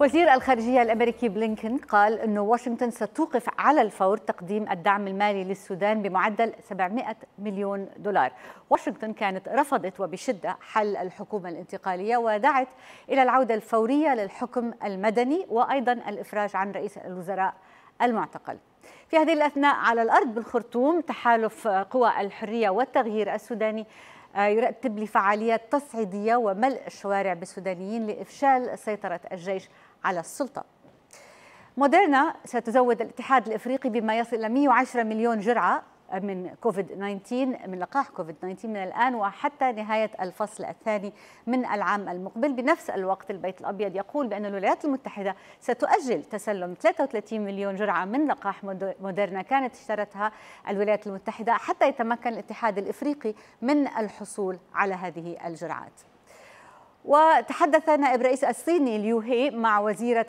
وزير الخارجية الأمريكي بلينكن قال أن واشنطن ستوقف على الفور تقديم الدعم المالي للسودان بمعدل 700 مليون دولار واشنطن كانت رفضت وبشدة حل الحكومة الانتقالية ودعت إلى العودة الفورية للحكم المدني وأيضا الإفراج عن رئيس الوزراء المعتقل في هذه الأثناء على الأرض بالخرطوم تحالف قوى الحرية والتغيير السوداني آه، يرتب لفعاليات تصعيدية وملء الشوارع بالسودانيين لإفشال سيطرة الجيش على السلطة موديرنا ستزود الاتحاد الافريقي بما يصل الى 110 مليون جرعه من كوفيد 19 من لقاح كوفيد 19 من الآن وحتى نهاية الفصل الثاني من العام المقبل بنفس الوقت البيت الأبيض يقول بأن الولايات المتحدة ستؤجل تسلم 33 مليون جرعة من لقاح موديرنا كانت اشترتها الولايات المتحدة حتى يتمكن الاتحاد الإفريقي من الحصول على هذه الجرعات وتحدث نائب رئيس الصيني ليو هي مع وزيرة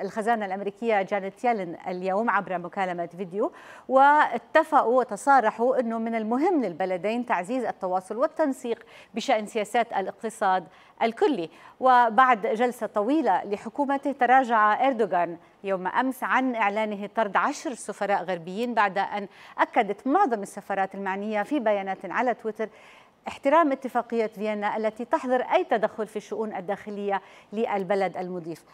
الخزانة الأمريكية جانيت يالن اليوم عبر مكالمة فيديو واتفقوا وتصارحوا أنه من المهم للبلدين تعزيز التواصل والتنسيق بشأن سياسات الاقتصاد الكلي وبعد جلسة طويلة لحكومته تراجع إردوغان يوم أمس عن إعلانه طرد عشر سفراء غربيين بعد أن أكدت معظم السفارات المعنية في بيانات على تويتر احترام اتفاقية فيينا التي تحظر أي تدخل في الشؤون الداخلية للبلد المضيف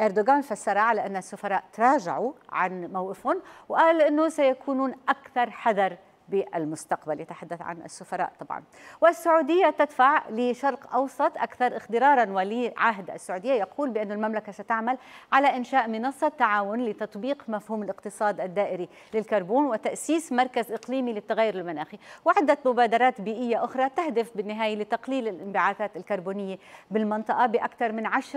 اردوغان فسر على ان السفراء تراجعوا عن موقفهم وقال انه سيكونون اكثر حذر بالمستقبل يتحدث عن السفراء طبعا والسعودية تدفع لشرق أوسط أكثر اخضرارا ولي عهد السعودية يقول بأن المملكة ستعمل على إنشاء منصة تعاون لتطبيق مفهوم الاقتصاد الدائري للكربون وتأسيس مركز إقليمي للتغير المناخي وعدة مبادرات بيئية أخرى تهدف بالنهاية لتقليل الانبعاثات الكربونية بالمنطقة بأكثر من 10%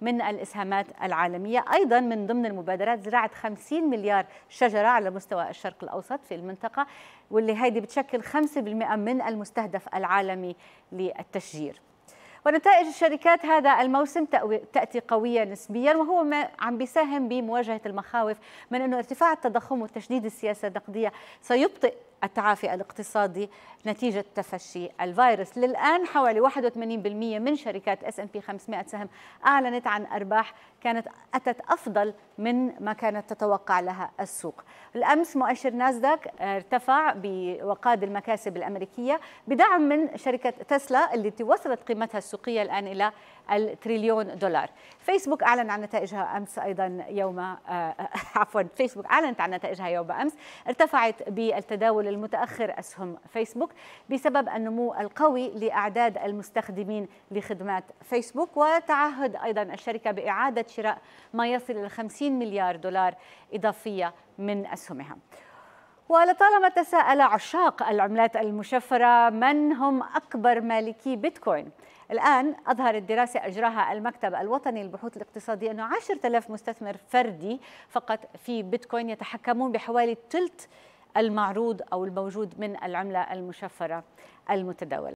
من الإسهامات العالمية أيضا من ضمن المبادرات زراعة 50 مليار شجرة على مستوى الشرق الأوسط في المنطقة واللي هيدي بتشكل 5% من المستهدف العالمي للتشجير ونتائج الشركات هذا الموسم تأتي قوية نسبيا وهو ما عم بيساهم بمواجهة المخاوف من أنه ارتفاع التضخم وتشديد السياسة النقدية سيبطئ التعافي الاقتصادي نتيجة تفشي الفيروس للآن حوالي 81% من شركات اس ان بي 500 سهم أعلنت عن أرباح كانت أتت أفضل من ما كانت تتوقع لها السوق الأمس مؤشر ناسداك ارتفع بوقاد المكاسب الأمريكية بدعم من شركة تسلا التي وصلت قيمتها السوقية الآن إلى التريليون دولار فيسبوك أعلن عن نتائجها أمس أيضا يوم آه، آه، عفوا فيسبوك أعلنت عن نتائجها يوم أمس ارتفعت بالتداول المتأخر أسهم فيسبوك بسبب النمو القوي لأعداد المستخدمين لخدمات فيسبوك وتعهد أيضا الشركة بإعادة شراء ما يصل إلى 50 مليار دولار إضافية من أسهمها ولطالما تساءل عشاق العملات المشفرة من هم أكبر مالكي بيتكوين الآن أظهرت دراسة أجراها المكتب الوطني للبحوث الاقتصادية أنه 10,000 مستثمر فردي فقط في بيتكوين يتحكمون بحوالي ثلث المعروض أو الموجود من العملة المشفرة المتداولة